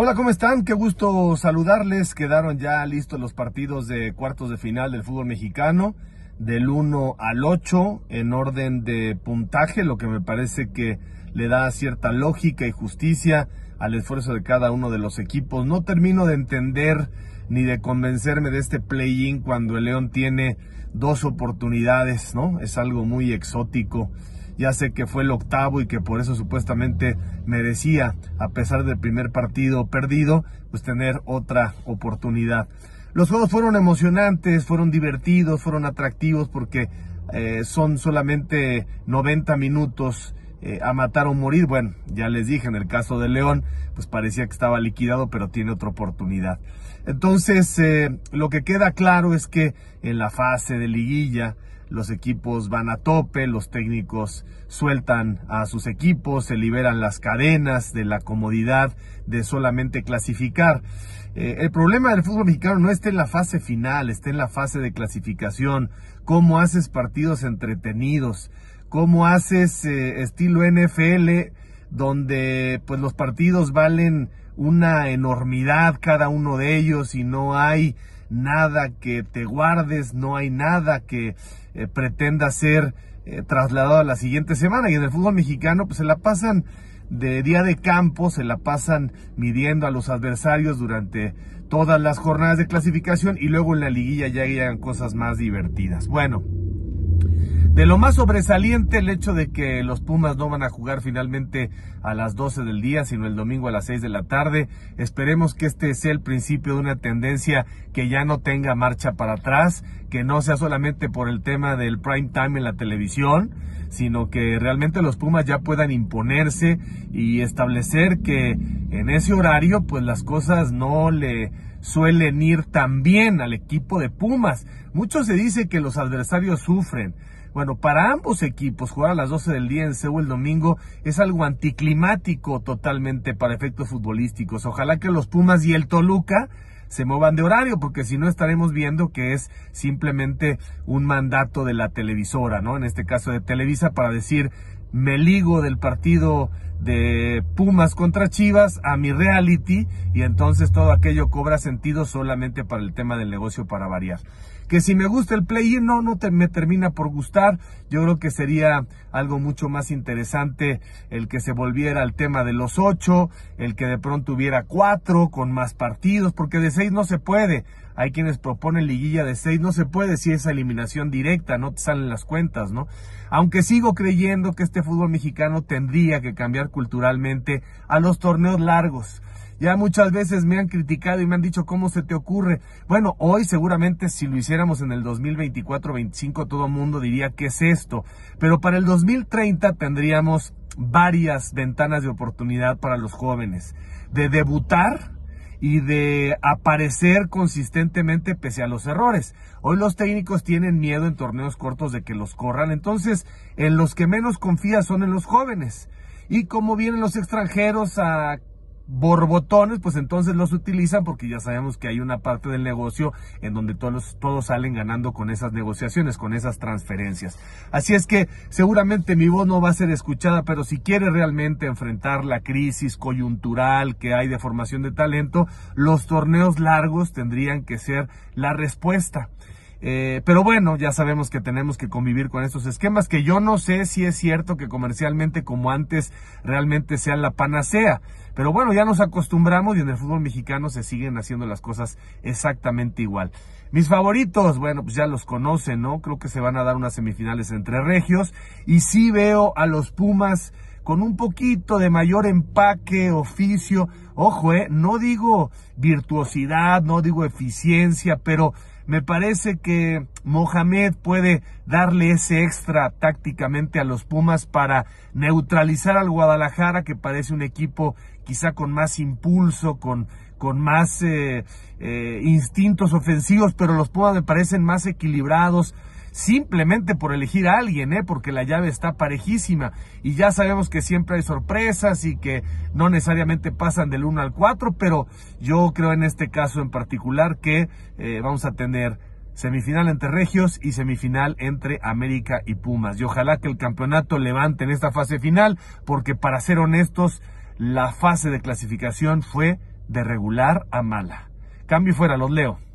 Hola, ¿cómo están? Qué gusto saludarles. Quedaron ya listos los partidos de cuartos de final del fútbol mexicano, del 1 al 8, en orden de puntaje, lo que me parece que le da cierta lógica y justicia al esfuerzo de cada uno de los equipos. No termino de entender ni de convencerme de este play-in cuando el León tiene dos oportunidades, ¿no? Es algo muy exótico ya sé que fue el octavo y que por eso supuestamente merecía, a pesar del primer partido perdido, pues tener otra oportunidad. Los juegos fueron emocionantes, fueron divertidos, fueron atractivos porque eh, son solamente 90 minutos eh, a matar o morir. Bueno, ya les dije, en el caso de León, pues parecía que estaba liquidado, pero tiene otra oportunidad. Entonces, eh, lo que queda claro es que en la fase de liguilla, los equipos van a tope, los técnicos sueltan a sus equipos, se liberan las cadenas de la comodidad de solamente clasificar. Eh, el problema del fútbol mexicano no está en la fase final, está en la fase de clasificación, cómo haces partidos entretenidos, cómo haces eh, estilo NFL donde pues los partidos valen una enormidad cada uno de ellos y no hay nada que te guardes, no hay nada que eh, pretenda ser eh, trasladado a la siguiente semana. Y en el fútbol mexicano, pues se la pasan de día de campo, se la pasan midiendo a los adversarios durante todas las jornadas de clasificación y luego en la liguilla ya llegan cosas más divertidas. Bueno, de lo más sobresaliente el hecho de que los Pumas no van a jugar finalmente a las 12 del día, sino el domingo a las 6 de la tarde. Esperemos que este sea el principio de una tendencia que ya no tenga marcha para atrás, que no sea solamente por el tema del prime time en la televisión, sino que realmente los Pumas ya puedan imponerse y establecer que en ese horario pues las cosas no le suelen ir tan bien al equipo de Pumas. Mucho se dice que los adversarios sufren. Bueno, para ambos equipos, jugar a las 12 del día en Seúl el domingo es algo anticlimático totalmente para efectos futbolísticos. Ojalá que los Pumas y el Toluca se muevan de horario, porque si no estaremos viendo que es simplemente un mandato de la televisora, ¿no? En este caso de Televisa, para decir, me ligo del partido de Pumas contra Chivas a mi reality y entonces todo aquello cobra sentido solamente para el tema del negocio para variar. Que si me gusta el play no, no te, me termina por gustar. Yo creo que sería algo mucho más interesante el que se volviera al tema de los ocho, el que de pronto hubiera cuatro con más partidos, porque de seis no se puede. Hay quienes proponen liguilla de seis, no se puede si es eliminación directa, no te salen las cuentas, ¿no? Aunque sigo creyendo que este fútbol mexicano tendría que cambiar culturalmente a los torneos largos. Ya muchas veces me han criticado y me han dicho cómo se te ocurre. Bueno, hoy seguramente si lo hiciéramos en el 2024-25 todo el mundo diría qué es esto. Pero para el 2030 tendríamos varias ventanas de oportunidad para los jóvenes. De debutar y de aparecer consistentemente pese a los errores. Hoy los técnicos tienen miedo en torneos cortos de que los corran, entonces en los que menos confía son en los jóvenes. Y como vienen los extranjeros a borbotones, pues entonces los utilizan porque ya sabemos que hay una parte del negocio en donde todos, todos salen ganando con esas negociaciones, con esas transferencias. Así es que seguramente mi voz no va a ser escuchada, pero si quiere realmente enfrentar la crisis coyuntural que hay de formación de talento, los torneos largos tendrían que ser la respuesta. Eh, pero bueno, ya sabemos que tenemos que convivir con estos esquemas, que yo no sé si es cierto que comercialmente como antes realmente sea la panacea. Pero bueno, ya nos acostumbramos y en el fútbol mexicano se siguen haciendo las cosas exactamente igual. Mis favoritos, bueno, pues ya los conocen, ¿no? Creo que se van a dar unas semifinales entre regios. Y sí veo a los Pumas con un poquito de mayor empaque, oficio. Ojo, eh, no digo virtuosidad, no digo eficiencia, pero me parece que Mohamed puede darle ese extra tácticamente a los Pumas para neutralizar al Guadalajara, que parece un equipo quizá con más impulso, con, más eh, eh, instintos ofensivos, pero los Pumas me parecen más equilibrados simplemente por elegir a alguien, ¿eh? porque la llave está parejísima y ya sabemos que siempre hay sorpresas y que no necesariamente pasan del 1 al 4, pero yo creo en este caso en particular que eh, vamos a tener semifinal entre Regios y semifinal entre América y Pumas. Y ojalá que el campeonato levante en esta fase final, porque para ser honestos, la fase de clasificación fue de regular a mala. Cambio fuera, los leo.